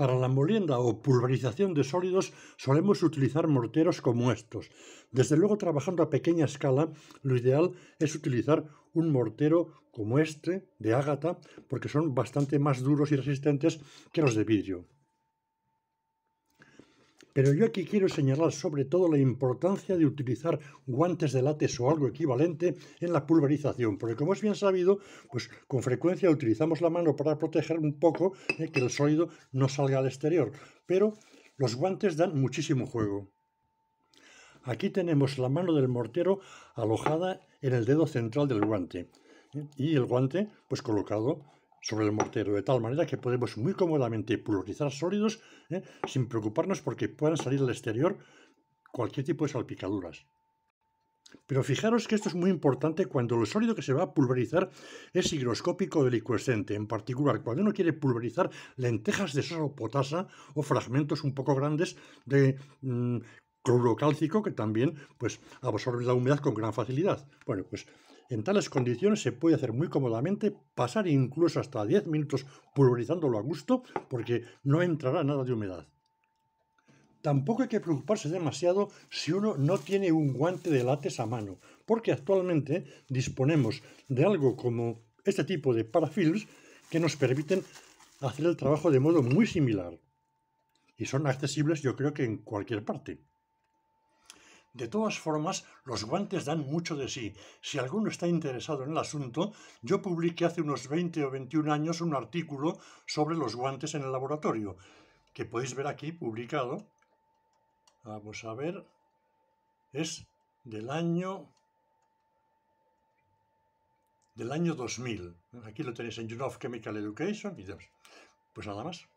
Para la molienda o pulverización de sólidos solemos utilizar morteros como estos. Desde luego, trabajando a pequeña escala, lo ideal es utilizar un mortero como este de ágata, porque son bastante más duros y resistentes que los de vidrio. Pero yo aquí quiero señalar sobre todo la importancia de utilizar guantes de látex o algo equivalente en la pulverización, porque como es bien sabido, pues con frecuencia utilizamos la mano para proteger un poco eh, que el sólido no salga al exterior, pero los guantes dan muchísimo juego. Aquí tenemos la mano del mortero alojada en el dedo central del guante eh, y el guante pues colocado sobre el mortero, de tal manera que podemos muy cómodamente pulverizar sólidos ¿eh? sin preocuparnos porque puedan salir al exterior cualquier tipo de salpicaduras. Pero fijaros que esto es muy importante cuando el sólido que se va a pulverizar es higroscópico o delicuescente, en particular cuando uno quiere pulverizar lentejas de sosa o potasa o fragmentos un poco grandes de cloro mm, clorocálcico que también pues, absorbe la humedad con gran facilidad. Bueno, pues en tales condiciones se puede hacer muy cómodamente, pasar incluso hasta 10 minutos pulverizándolo a gusto, porque no entrará nada de humedad. Tampoco hay que preocuparse demasiado si uno no tiene un guante de látex a mano, porque actualmente disponemos de algo como este tipo de parafilms que nos permiten hacer el trabajo de modo muy similar. Y son accesibles yo creo que en cualquier parte. De todas formas, los guantes dan mucho de sí. Si alguno está interesado en el asunto, yo publiqué hace unos 20 o 21 años un artículo sobre los guantes en el laboratorio, que podéis ver aquí publicado. Vamos a ver. Es del año del año 2000. Aquí lo tenéis en of Chemical Education Pues nada más.